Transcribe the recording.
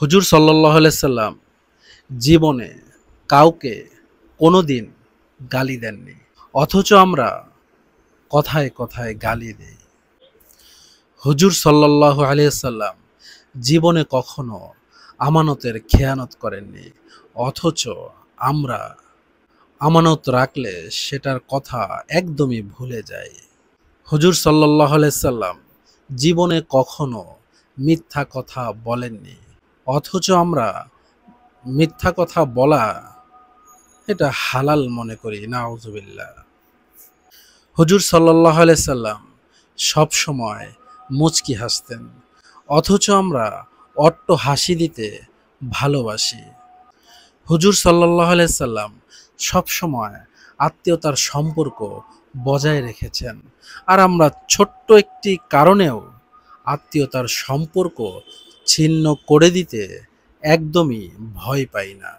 হুজুর সাল্লাহ সাল্লাম জীবনে কাউকে কোনো দিন গালি দেননি অথচ আমরা কথায় কথায় গালি দিই হুজুর সাল্লাহ আলিয়াল্লাম জীবনে কখনো আমানতের খেয়ানত করেননি অথচ আমরা আমানত রাখলে সেটার কথা একদমই ভুলে যাই হুজুর সাল্লাহ সাল্লাম জীবনে কখনো মিথ্যা কথা বলেননি অথচ আমরা মিথ্যা কথা বলা এটা হালাল মনে করি নাউজুবিল্লা হুজুর সাল্লাহ সাল্লাম সব সময় মুচকি হাসতেন অথচ আমরা অট্ট হাসি দিতে ভালোবাসি হুজুর সাল্লাহ সাল্লাম সবসময় আত্মীয়তার সম্পর্ক বজায় রেখেছেন আর আমরা ছোট্ট একটি কারণেও আত্মীয়তার সম্পর্ক ছিন্ন করে দিতে একদমই ভয় পাই না